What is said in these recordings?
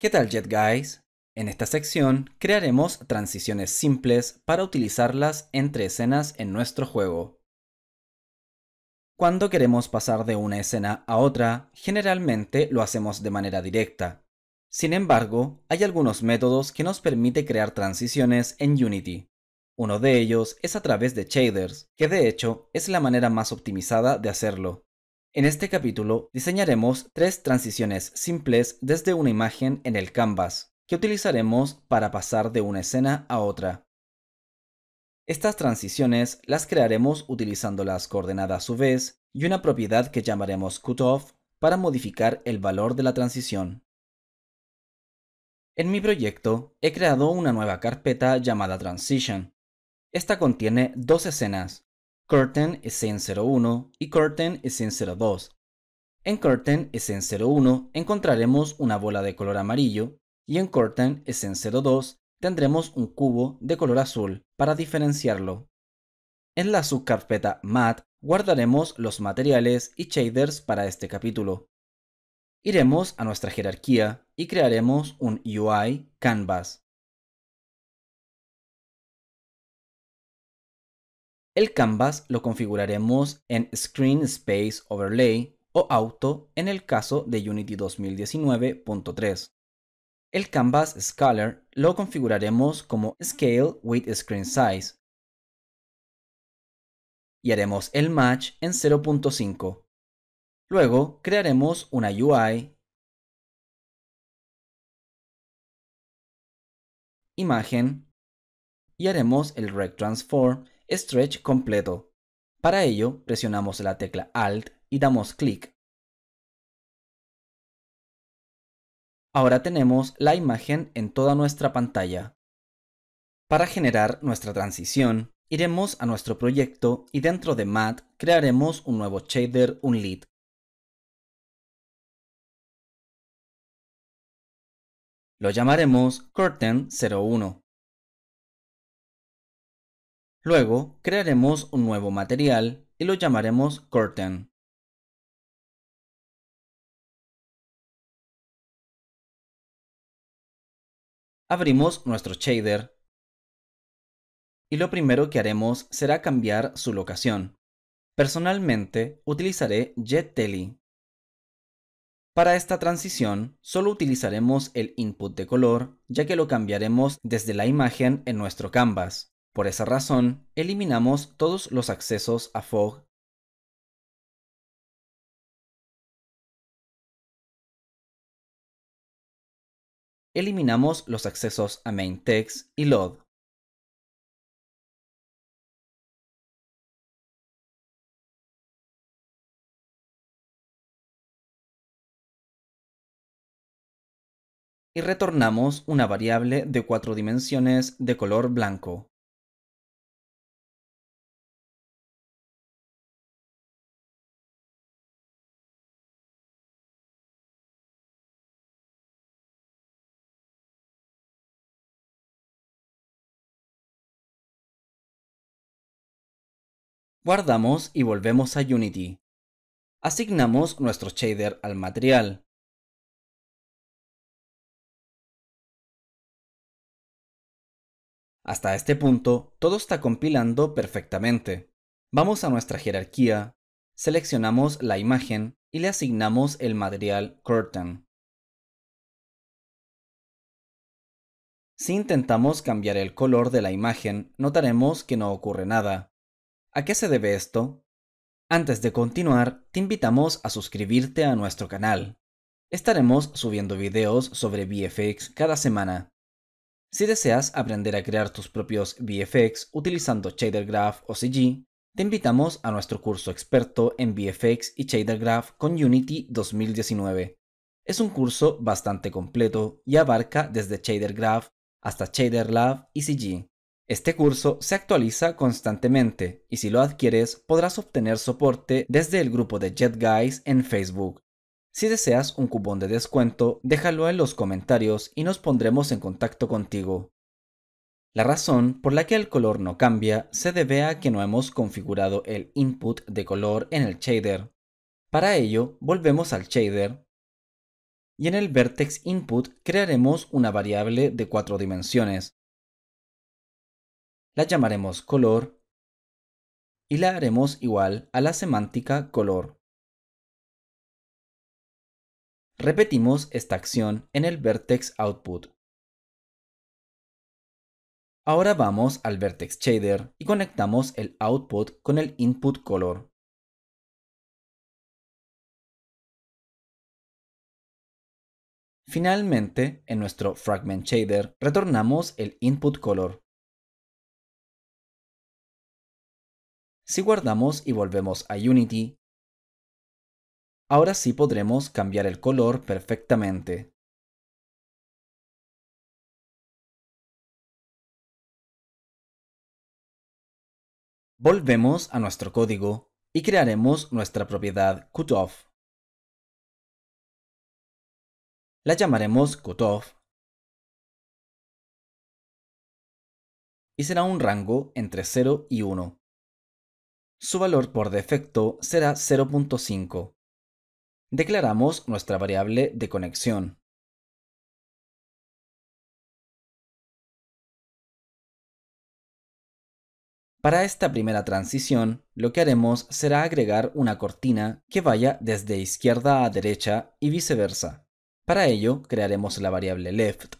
¿Qué tal Jet Guys? En esta sección crearemos transiciones simples para utilizarlas entre escenas en nuestro juego. Cuando queremos pasar de una escena a otra, generalmente lo hacemos de manera directa. Sin embargo, hay algunos métodos que nos permite crear transiciones en Unity. Uno de ellos es a través de shaders, que de hecho es la manera más optimizada de hacerlo. En este capítulo diseñaremos tres transiciones simples desde una imagen en el canvas que utilizaremos para pasar de una escena a otra. Estas transiciones las crearemos utilizando las coordenadas vez y una propiedad que llamaremos cutoff para modificar el valor de la transición. En mi proyecto he creado una nueva carpeta llamada Transition. Esta contiene dos escenas, Curtain Scene 01 y Curtain Scene 02. En Curtain Scene 01 encontraremos una bola de color amarillo y en Curtain Scene 02 tendremos un cubo de color azul para diferenciarlo. En la subcarpeta Mat guardaremos los materiales y shaders para este capítulo. Iremos a nuestra jerarquía y crearemos un UI Canvas. El canvas lo configuraremos en Screen Space Overlay o Auto en el caso de Unity 2019.3. El Canvas Scalar lo configuraremos como Scale with Screen Size y haremos el match en 0.5. Luego crearemos una UI, imagen y haremos el Rec Transform Stretch completo. Para ello, presionamos la tecla Alt y damos clic. Ahora tenemos la imagen en toda nuestra pantalla. Para generar nuestra transición, iremos a nuestro proyecto y dentro de Mat crearemos un nuevo shader Unlit. Lo llamaremos Curtain 01. Luego crearemos un nuevo material y lo llamaremos curtain. Abrimos nuestro shader y lo primero que haremos será cambiar su locación. Personalmente utilizaré JetTelly. Para esta transición solo utilizaremos el input de color ya que lo cambiaremos desde la imagen en nuestro canvas. Por esa razón, eliminamos todos los accesos a Fog eliminamos los accesos a MainText y Load Y retornamos una variable de cuatro dimensiones de color blanco. Guardamos y volvemos a Unity. Asignamos nuestro shader al material. Hasta este punto, todo está compilando perfectamente. Vamos a nuestra jerarquía, seleccionamos la imagen y le asignamos el material Curtain. Si intentamos cambiar el color de la imagen, notaremos que no ocurre nada. ¿A qué se debe esto? Antes de continuar, te invitamos a suscribirte a nuestro canal. Estaremos subiendo videos sobre VFX cada semana. Si deseas aprender a crear tus propios VFX utilizando Shader Graph o CG, te invitamos a nuestro curso experto en VFX y Shader Graph con Unity 2019. Es un curso bastante completo y abarca desde Shader Graph hasta Shader Lab y CG. Este curso se actualiza constantemente y si lo adquieres podrás obtener soporte desde el grupo de Jet Guys en Facebook. Si deseas un cupón de descuento, déjalo en los comentarios y nos pondremos en contacto contigo. La razón por la que el color no cambia se debe a que no hemos configurado el input de color en el shader. Para ello, volvemos al shader y en el vertex input crearemos una variable de cuatro dimensiones la llamaremos color y la haremos igual a la semántica color. Repetimos esta acción en el vertex output. Ahora vamos al vertex shader y conectamos el output con el input color. Finalmente, en nuestro fragment shader retornamos el input color. Si guardamos y volvemos a Unity, ahora sí podremos cambiar el color perfectamente. Volvemos a nuestro código y crearemos nuestra propiedad cutoff. La llamaremos cutoff y será un rango entre 0 y 1 su valor por defecto será 0.5. Declaramos nuestra variable de conexión. Para esta primera transición, lo que haremos será agregar una cortina que vaya desde izquierda a derecha y viceversa. Para ello, crearemos la variable left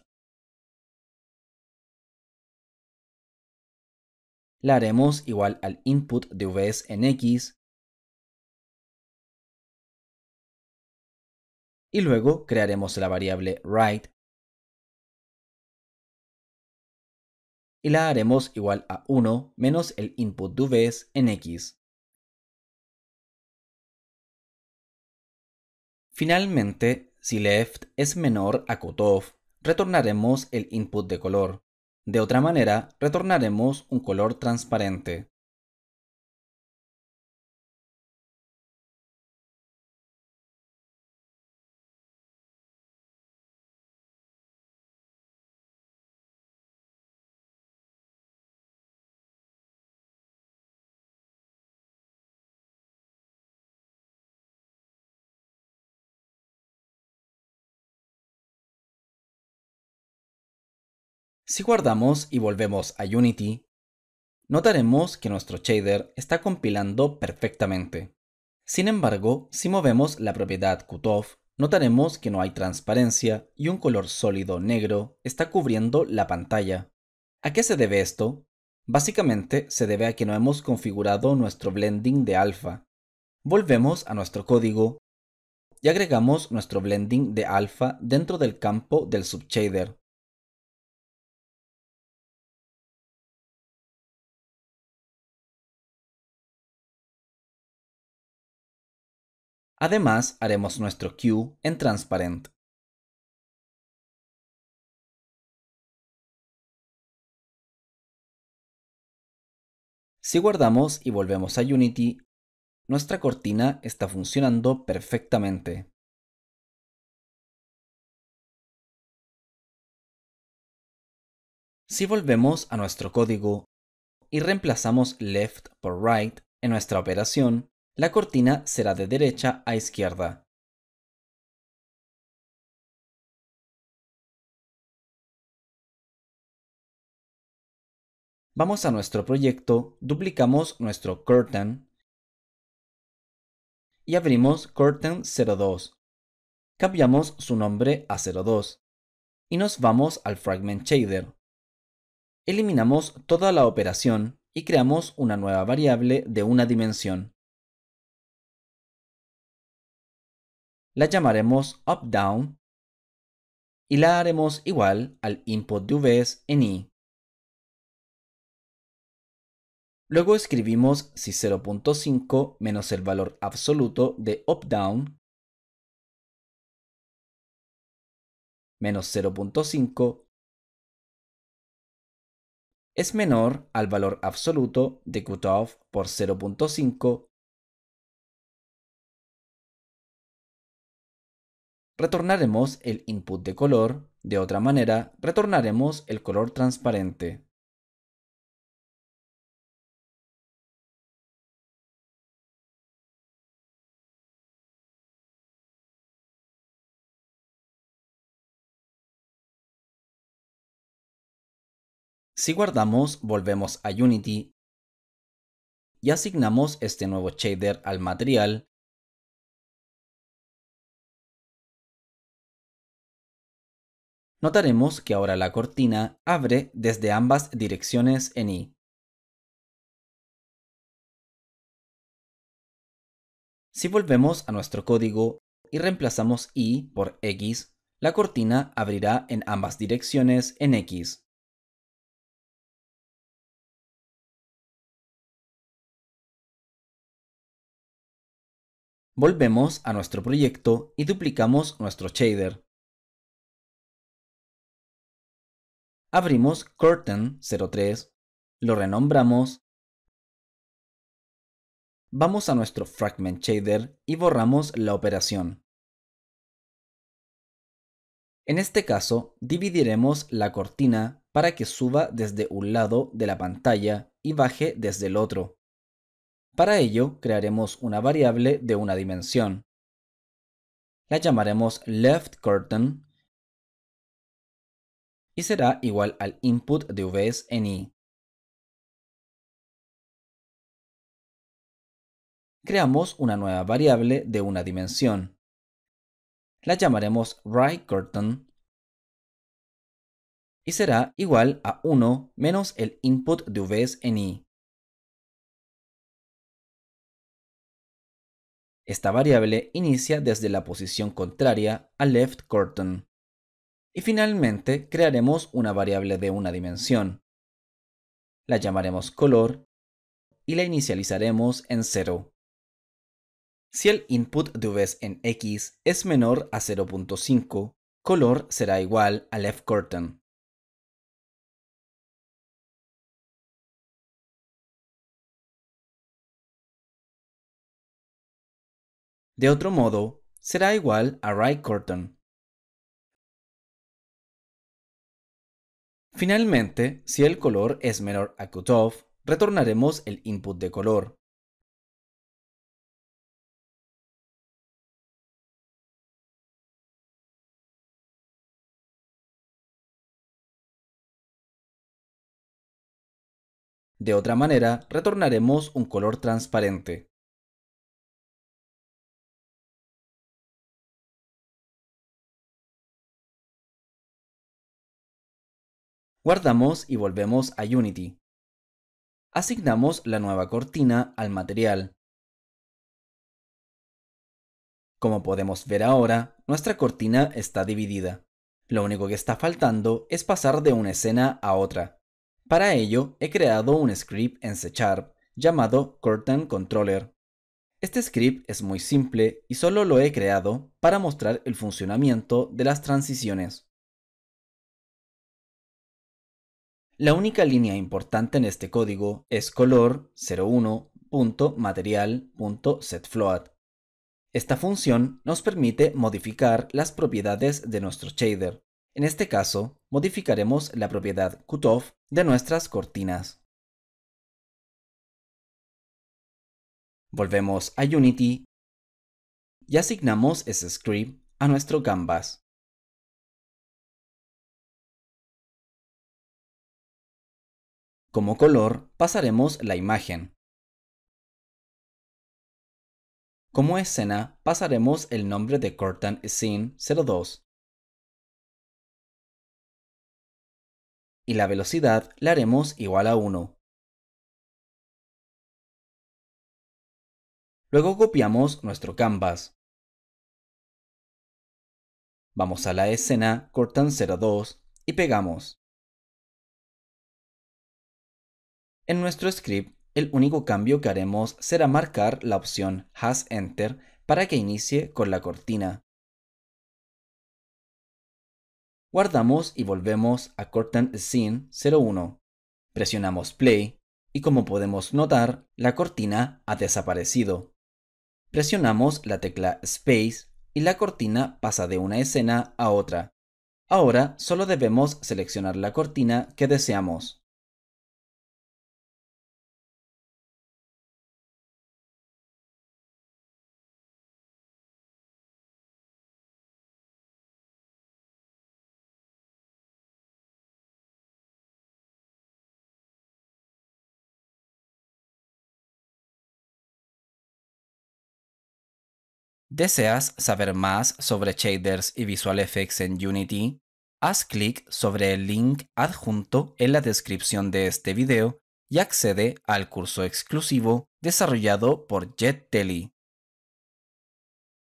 la haremos igual al input de vs en x y luego crearemos la variable right y la haremos igual a 1 menos el input de vs en x. Finalmente, si left es menor a cutoff, retornaremos el input de color. De otra manera, retornaremos un color transparente. Si guardamos y volvemos a Unity, notaremos que nuestro shader está compilando perfectamente. Sin embargo, si movemos la propiedad cutoff, notaremos que no hay transparencia y un color sólido negro está cubriendo la pantalla. ¿A qué se debe esto? Básicamente se debe a que no hemos configurado nuestro blending de alfa. Volvemos a nuestro código y agregamos nuestro blending de alfa dentro del campo del subshader. Además, haremos nuestro queue en transparent. Si guardamos y volvemos a Unity, nuestra cortina está funcionando perfectamente. Si volvemos a nuestro código y reemplazamos left por right en nuestra operación, la cortina será de derecha a izquierda. Vamos a nuestro proyecto, duplicamos nuestro curtain y abrimos curtain 02. Cambiamos su nombre a 02 y nos vamos al fragment shader. Eliminamos toda la operación y creamos una nueva variable de una dimensión. la llamaremos UPDOWN y la haremos igual al input de Vs en i. Luego escribimos si 0.5 menos el valor absoluto de up menos 0.5 es menor al valor absoluto de cutoff por 0.5 retornaremos el input de color, de otra manera retornaremos el color transparente. Si guardamos, volvemos a Unity y asignamos este nuevo shader al material Notaremos que ahora la cortina abre desde ambas direcciones en I. Si volvemos a nuestro código y reemplazamos i por x, la cortina abrirá en ambas direcciones en x. Volvemos a nuestro proyecto y duplicamos nuestro shader. Abrimos Curtain 03, lo renombramos. Vamos a nuestro Fragment Shader y borramos la operación. En este caso, dividiremos la cortina para que suba desde un lado de la pantalla y baje desde el otro. Para ello, crearemos una variable de una dimensión. La llamaremos left curtain y será igual al input de Vs Creamos una nueva variable de una dimensión. La llamaremos right curtain y será igual a 1 menos el input de Vs en Esta variable inicia desde la posición contraria a left curtain. Y finalmente crearemos una variable de una dimensión. La llamaremos color y la inicializaremos en 0. Si el input de en x es menor a 0.5, color será igual a left curtain. De otro modo, será igual a right curtain. Finalmente, si el color es menor a cutoff, retornaremos el input de color. De otra manera, retornaremos un color transparente. Guardamos y volvemos a Unity. Asignamos la nueva cortina al material. Como podemos ver ahora, nuestra cortina está dividida. Lo único que está faltando es pasar de una escena a otra. Para ello, he creado un script en C Sharp llamado Curtain Controller. Este script es muy simple y solo lo he creado para mostrar el funcionamiento de las transiciones. La única línea importante en este código es color 01.material.setFloat. Esta función nos permite modificar las propiedades de nuestro shader. En este caso, modificaremos la propiedad cutoff de nuestras cortinas. Volvemos a Unity y asignamos ese script a nuestro canvas. Como color pasaremos la imagen. Como escena pasaremos el nombre de Curtain Scene 02. Y la velocidad la haremos igual a 1. Luego copiamos nuestro canvas. Vamos a la escena Curtain 02 y pegamos. En nuestro script, el único cambio que haremos será marcar la opción Has Enter para que inicie con la cortina. Guardamos y volvemos a Curtain Scene 01. Presionamos Play y como podemos notar, la cortina ha desaparecido. Presionamos la tecla Space y la cortina pasa de una escena a otra. Ahora solo debemos seleccionar la cortina que deseamos. ¿Deseas saber más sobre shaders y visual effects en Unity? Haz clic sobre el link adjunto en la descripción de este video y accede al curso exclusivo desarrollado por JetTelly.